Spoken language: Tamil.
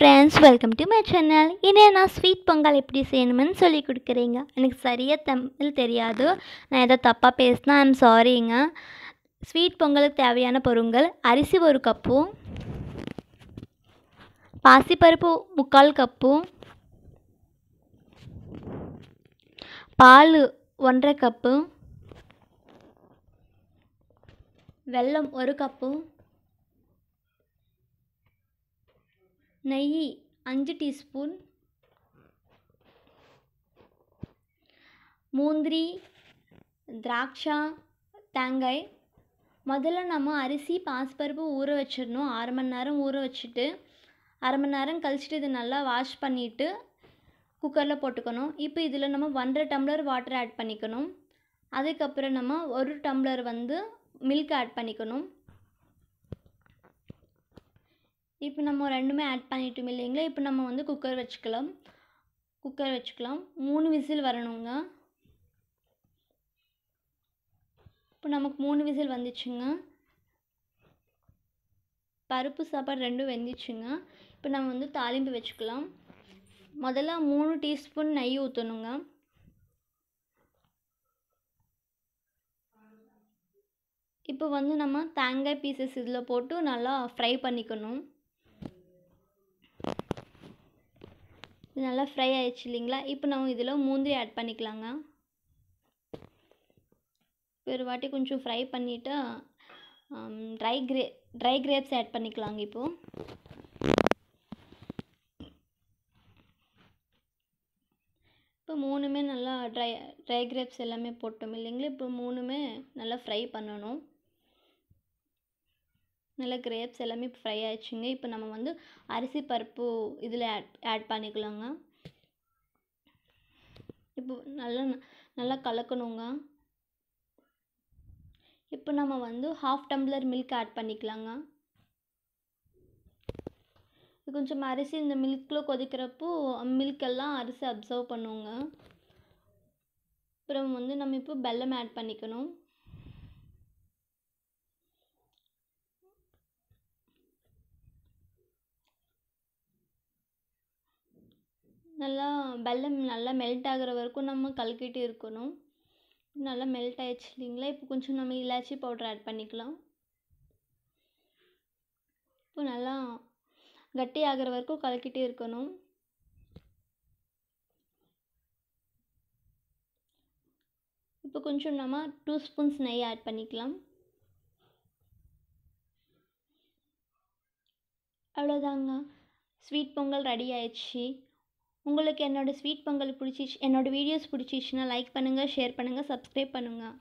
friends welcome to my channel இனே நான் ஸ்வீட் பொங்கல் எப்படி செய்யணும்னு சொல்லி கொடுக்குறீங்க எனக்கு சரியாக தமிழ் தெரியாது நான் எதோ தப்பாக பேசினா ஐம் சாரிங்க ஸ்வீட் பொங்கலுக்கு தேவையான பொருங்கள் அரிசி ஒரு கப்பு பாசிப்பருப்பு முக்கால் கப்பு பால் ஒன்றரை கப்பு வெல்லம் ஒரு கப்பு நெய் அஞ்சு டீஸ்பூன் மூந்திரி திராட்சை தேங்காய் முதல்ல நம்ம அரிசி பாஸ்பருப்பு ஊற வச்சிடணும் அரை மணி நேரம் ஊற வச்சுட்டு அரை மணி நேரம் கழிச்சிட்டு இது நல்லா வாஷ் பண்ணிவிட்டு குக்கரில் போட்டுக்கணும் இப்போ இதில் நம்ம ஒன்றரை டம்ளர் வாட்டர் ஆட் பண்ணிக்கணும் அதுக்கப்புறம் நம்ம ஒரு டம்ளர் வந்து மில்க் ஆட் பண்ணிக்கணும் இப்போ நம்ம ரெண்டுமே ஆட் பண்ணிட்டோம் இல்லைங்களா இப்போ நம்ம வந்து குக்கர் வச்சுக்கலாம் குக்கர் வச்சுக்கலாம் மூணு விசில் வரணுங்க இப்போ நமக்கு மூணு விசில் வந்துச்சுங்க பருப்பு சாப்பாடு ரெண்டும் வெந்துச்சுங்க இப்போ நம்ம வந்து தாளிம்பு வச்சுக்கலாம் முதல்ல மூணு டீஸ்பூன் நெய் ஊற்றணுங்க இப்போ வந்து நம்ம தேங்காய் பீசஸ் இதில் போட்டு நல்லா ஃப்ரை பண்ணிக்கணும் இது நல்லா ஃப்ரை ஆயிடுச்சு இல்லைங்களா இப்போ நம்ம இதில் மூந்திரி ஆட் பண்ணிக்கலாங்க ஒரு வாட்டி கொஞ்சம் ஃப்ரை பண்ணிவிட்டு ட்ரை கிரே ட்ரை கிரேப்ஸ் ஆட் பண்ணிக்கலாங்க இப்போது இப்போ மூணுமே நல்லா ட்ரை ட்ரை கிரேப்ஸ் எல்லாமே போட்டோம் இல்லைங்களா இப்போ மூணுமே நல்லா ஃப்ரை பண்ணணும் நல்லா கிரேப்ஸ் எல்லாமே ஃப்ரை ஆயிடுச்சுங்க இப்போ நம்ம வந்து அரிசி பருப்பு இதில் ஆட் ஆட் பண்ணிக்கலாங்க இப்போ நல்லா நல்லா கலக்கணுங்க இப்போ நம்ம வந்து ஹாஃப் டம்ளர் மில்க் ஆட் பண்ணிக்கலாங்க கொஞ்சம் அரிசி இந்த மில்கில் கொதிக்கிறப்போ எல்லாம் அரிசி அப்சர்வ் பண்ணுவோங்க அப்புறம் வந்து நம்ம இப்போ வெல்லம் ஆட் பண்ணிக்கணும் நல்லா வெல்லம் நல்லா மெல்ட் ஆகிற வரைக்கும் நம்ம கலக்கிட்டே இருக்கணும் நல்லா மெல்ட் ஆயிடுச்சு இல்லைங்களா இப்போ கொஞ்சம் நம்ம இலாச்சி பவுடர் ஆட் பண்ணிக்கலாம் இப்போ நல்லா கட்டி ஆகிற வரைக்கும் கலக்கிட்டே இருக்கணும் இப்போ கொஞ்சம் நம்ம டூ ஸ்பூன்ஸ் நெய் ஆட் பண்ணிக்கலாம் அவ்வளோதாங்க ஸ்வீட் பொங்கல் ரெடி ஆயிடுச்சு உங்களுக்கு என்னோடய ஸ்வீட் பொங்கல் பிடிச்சிச்சு என்னோடய வீடியோஸ் பிடிச்சிச்சுன்னா லைக் பண்ணுங்கள் ஷேர் பண்ணுங்கள் சப்ஸ்கிரைப் பண்ணுங்கள்